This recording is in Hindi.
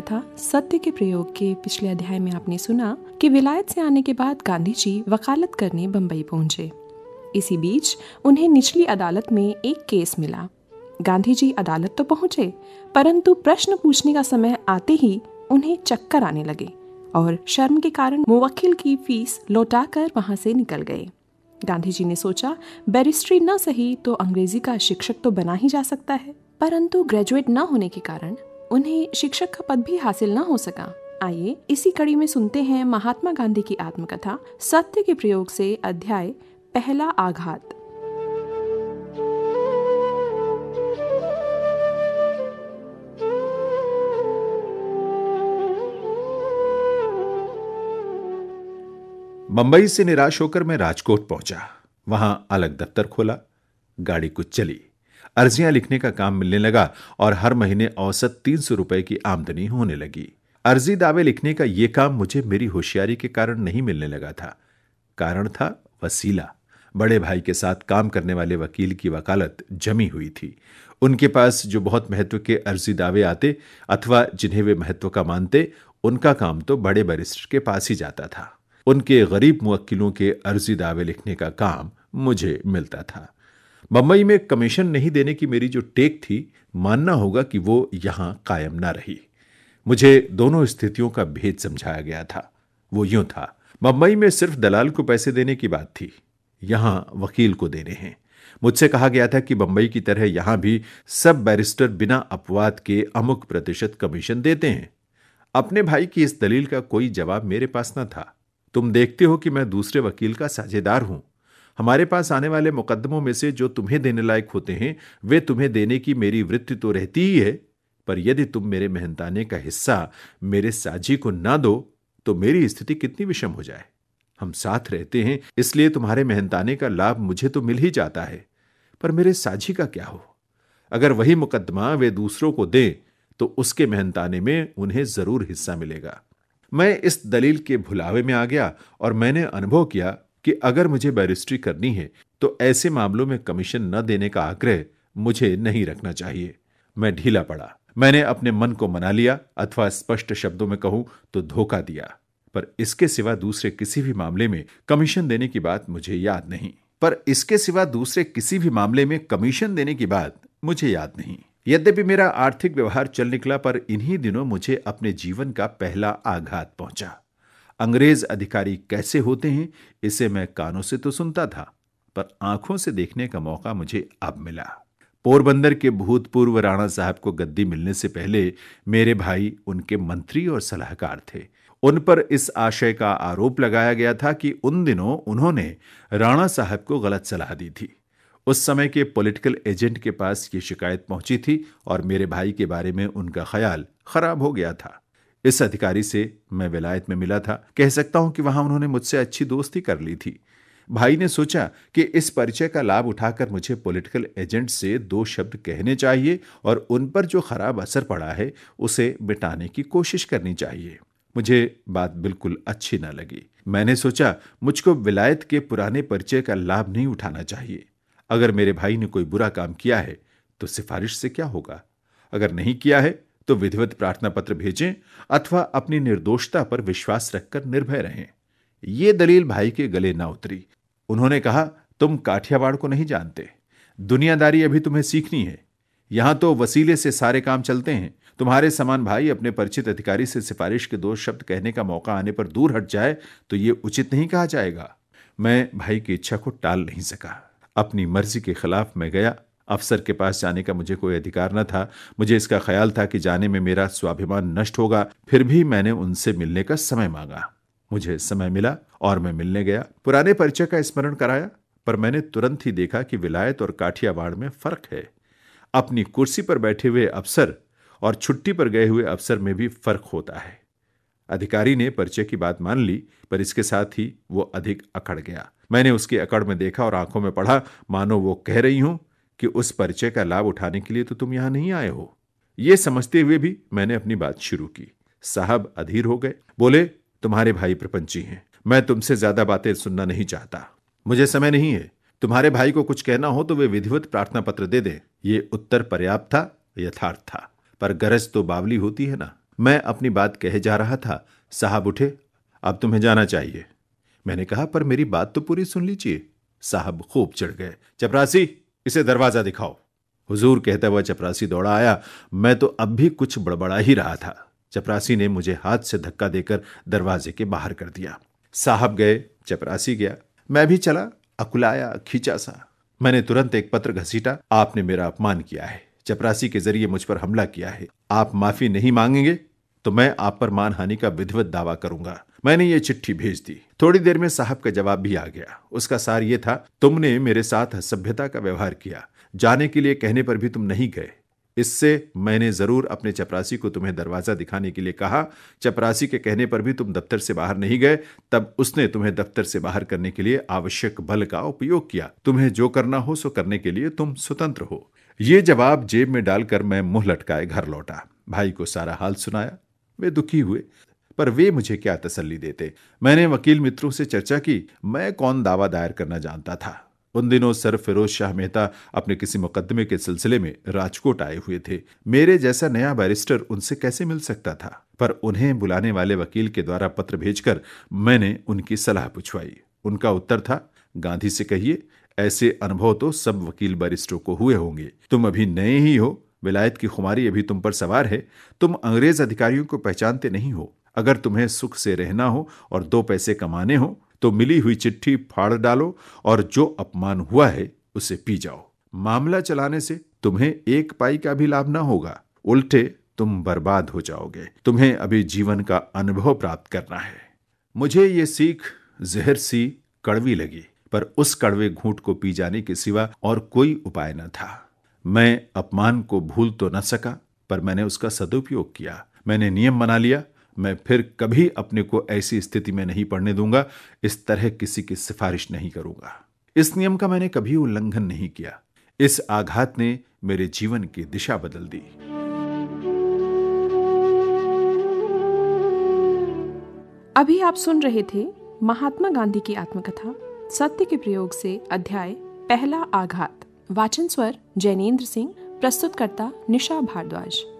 कथा सत्य के प्रयोग के पिछले अध्याय में आपने सुना कि विलायत से आने के बाद गांधी जी वकालत करने बंबई पहुंचे इसी बीच उन्हें निचली अदालत में एक केस मिला गांधी जी अदालत तो पहुंचे परंतु प्रश्न पूछने का समय आते ही उन्हें चक्कर आने लगे और शर्म के कारण मुवक्किल की फीस लौटाकर वहां से निकल गए गांधी जी ने सोचा बैरिस्ट्री न सही तो अंग्रेजी का शिक्षक तो बना ही जा सकता है परंतु ग्रेजुएट न होने के कारण उन्हें शिक्षक का पद भी हासिल न हो सका आइए इसी कड़ी में सुनते हैं महात्मा गांधी की आत्मकथा सत्य के प्रयोग से अध्याय पहला आघात बंबई से निराश होकर मैं राजकोट पहुंचा वहां अलग दफ्तर खोला गाड़ी कुछ चली अर्जियां लिखने का काम मिलने लगा और हर महीने औसत तीन सौ रुपए की आमदनी होने लगी अर्जी दावे लिखने का यह काम मुझे मेरी होशियारी के कारण नहीं मिलने लगा था कारण था वसीला बड़े भाई के साथ काम करने वाले वकील की वकालत जमी हुई थी उनके पास जो बहुत महत्व के अर्जी दावे आते अथवा जिन्हें वे महत्व का मानते उनका काम तो बड़े बैरिस्टर के पास ही जाता था उनके गरीब मुक्किलों के अर्जी दावे लिखने का काम मुझे मिलता था बम्बई में कमीशन नहीं देने की मेरी जो टेक थी मानना होगा कि वो यहां कायम ना रही मुझे दोनों स्थितियों का भेद समझाया गया था वो यूं था बम्बई में सिर्फ दलाल को पैसे देने की बात थी यहां वकील को देने हैं मुझसे कहा गया था कि बम्बई की तरह यहां भी सब बैरिस्टर बिना अपवाद के अमुक प्रतिशत कमीशन देते हैं अपने भाई की इस दलील का कोई जवाब मेरे पास न था तुम देखते हो कि मैं दूसरे वकील का साझेदार हूं हमारे पास आने वाले मुकदमों में से जो तुम्हें देने लायक होते हैं वे तुम्हें देने की मेरी वृत्ति तो रहती ही है पर यदि तुम मेरे मेहनताने का हिस्सा मेरे साझी को ना दो तो मेरी स्थिति कितनी विषम हो जाए हम साथ रहते हैं इसलिए तुम्हारे मेहनताने का लाभ मुझे तो मिल ही जाता है पर मेरे साझी का क्या हो अगर वही मुकदमा वे दूसरों को दें तो उसके मेहनताने में उन्हें जरूर हिस्सा मिलेगा मैं इस दलील के भुलावे में आ गया और मैंने अनुभव किया कि अगर मुझे बैरिस्ट्री करनी है तो ऐसे मामलों में कमीशन न देने का आग्रह मुझे नहीं रखना चाहिए मैं ढीला पड़ा मैंने अपने मन को मना लिया अथवा स्पष्ट शब्दों में कहूं तो धोखा दिया पर इसके सिवा दूसरे किसी भी मामले में कमीशन देने की बात मुझे याद नहीं पर इसके सिवा दूसरे किसी भी मामले में कमीशन देने की बात मुझे याद नहीं यद्यपि मेरा आर्थिक व्यवहार चल निकला पर इन्हीं दिनों मुझे अपने जीवन का पहला आघात पहुंचा अंग्रेज अधिकारी कैसे होते हैं इसे मैं कानों से तो सुनता था पर आंखों से देखने का मौका मुझे अब मिला पोरबंदर के भूतपूर्व राणा साहब को गद्दी मिलने से पहले मेरे भाई उनके मंत्री और सलाहकार थे उन पर इस आशय का आरोप लगाया गया था कि उन दिनों उन्होंने राणा साहब को गलत सलाह दी थी उस समय के पॉलिटिकल एजेंट के पास ये शिकायत पहुंची थी और मेरे भाई के बारे में उनका ख्याल खराब हो गया था इस अधिकारी से मैं विलायत में मिला था कह सकता हूं कि वहां उन्होंने मुझसे अच्छी दोस्ती कर ली थी भाई ने सोचा कि इस परिचय का लाभ उठाकर मुझे पॉलिटिकल एजेंट से दो शब्द कहने चाहिए और उन पर जो खराब असर पड़ा है उसे मिटाने की कोशिश करनी चाहिए मुझे बात बिल्कुल अच्छी ना लगी मैंने सोचा मुझको विलायत के पुराने परिचय का लाभ नहीं उठाना चाहिए अगर मेरे भाई ने कोई बुरा काम किया है तो सिफारिश से क्या होगा अगर नहीं किया है तो विधिवत प्रार्थना पत्र भेजें अथवा अपनी निर्दोषता पर विश्वास रखकर निर्भय रहें ये दलील भाई के गले ना उतरी उन्होंने कहा तुम काठियावाड़ को नहीं जानते दुनियादारी अभी तुम्हें सीखनी है यहां तो वसीले से सारे काम चलते हैं तुम्हारे समान भाई अपने परिचित अधिकारी से सिफारिश के दो शब्द कहने का मौका आने पर दूर हट जाए तो ये उचित नहीं कहा जाएगा मैं भाई की इच्छा को टाल नहीं सका अपनी मर्जी के खिलाफ मैं गया अफसर के पास जाने का मुझे कोई अधिकार न था मुझे इसका ख्याल था कि जाने में मेरा स्वाभिमान नष्ट होगा फिर भी मैंने उनसे मिलने का समय मांगा मुझे समय मिला और मैं मिलने गया पुराने परिचय का स्मरण कराया पर मैंने तुरंत ही देखा कि विलायत और काठियावाड़ में फर्क है अपनी कुर्सी पर बैठे हुए अफसर और छुट्टी पर गए हुए अफसर में भी फर्क होता है अधिकारी ने परिचय की बात मान ली पर इसके साथ ही वो अधिक अकड़ गया मैंने उसकी अकड़ में देखा और आंखों में पढ़ा मानो वो कह रही हूं कि उस परिचय का लाभ उठाने के लिए तो तुम यहां नहीं आए हो ये समझते हुए भी मैंने अपनी बात शुरू की साहब अधीर हो गए बोले तुम्हारे भाई प्रपंची हैं मैं तुमसे ज्यादा बातें सुनना नहीं चाहता मुझे समय नहीं है तुम्हारे भाई को कुछ कहना हो तो वे विधिवत प्रार्थना पत्र दे दें ये उत्तर पर्याप्त था यथार्थ था पर गरज तो बावली होती है ना मैं अपनी बात कहे जा रहा था साहब उठे अब तुम्हें जाना चाहिए मैंने कहा पर मेरी बात तो पूरी सुन लीजिए साहब खूब चढ़ गए चपरासी इसे दरवाजा दिखाओ हुजूर कहता हुआ चपरासी दौड़ा आया मैं तो अब भी कुछ बड़बड़ा ही रहा था चपरासी ने मुझे हाथ से धक्का देकर दरवाजे के बाहर कर दिया साहब गए चपरासी गया मैं भी चला अकुलाया खींचा सा मैंने तुरंत एक पत्र घसीटा आपने मेरा अपमान किया है चपरासी के जरिए मुझ पर हमला किया है आप माफी नहीं मांगेंगे तो मैं आप पर मानहानि का विधिवत दावा करूंगा मैंने ये चिट्ठी भेज दी थोड़ी देर में साहब का जवाब भी आ गया उसका सार ये था तुमने मेरे साथ सभ्यता का व्यवहार किया जाने के लिए कहने पर भी तुम नहीं गए इससे मैंने जरूर अपने चपरासी को तुम्हें दरवाजा दिखाने के लिए कहा चपरासी के कहने पर भी तुम दफ्तर से बाहर नहीं गए तब उसने तुम्हें दफ्तर से बाहर करने के लिए आवश्यक बल का उपयोग किया तुम्हें जो करना हो सो करने के लिए तुम स्वतंत्र हो ये जवाब जेब में डालकर मैं मुंह लटकाए घर लौटा भाई को सारा हाल सुनाया वे दुखी हुए पर वे मुझे क्या तसल्ली देते मैंने वकील मित्रों से चर्चा की मैं कौन दावा दायर करना जानता था उन दिनों सर फिरोज शाह मेहता अपने किसी मुकदमे के सिलसिले में राजकोट आए हुए थे मेरे जैसा नया बैरिस्टर उनसे कैसे मिल सकता था पर उन्हें बुलाने वाले वकील के द्वारा पत्र भेजकर मैंने उनकी सलाह पूछवाई उनका उत्तर था गांधी से कहिए ऐसे अनुभव तो सब वकील बैरिस्टरों को हुए होंगे तुम अभी नए ही हो विलायत की खुमारी अभी तुम पर सवार है तुम अंग्रेज अधिकारियों को पहचानते नहीं हो अगर तुम्हें सुख से रहना हो और दो पैसे कमाने हो तो मिली हुई चिट्ठी फाड़ डालो और जो अपमान हुआ है उसे पी जाओ मामला चलाने से तुम्हें एक पाई का भी लाभ ना होगा उल्टे तुम बर्बाद हो जाओगे तुम्हें अभी जीवन का अनुभव प्राप्त करना है मुझे ये सीख जहर सी कड़वी लगी पर उस कड़वे घूंट को पी जाने के सिवा और कोई उपाय न था मैं अपमान को भूल तो न सका पर मैंने उसका सदुपयोग किया मैंने नियम बना लिया मैं फिर कभी अपने को ऐसी स्थिति में नहीं पढ़ने दूंगा इस तरह किसी की सिफारिश नहीं करूंगा इस नियम का मैंने कभी उल्लंघन नहीं किया इस आघात ने मेरे जीवन की दिशा बदल दी अभी आप सुन रहे थे महात्मा गांधी की आत्मकथा सत्य के प्रयोग से अध्याय पहला आघात वाचन स्वर जैनेन्द्र सिंह प्रस्तुतकर्ता निशा भारद्वाज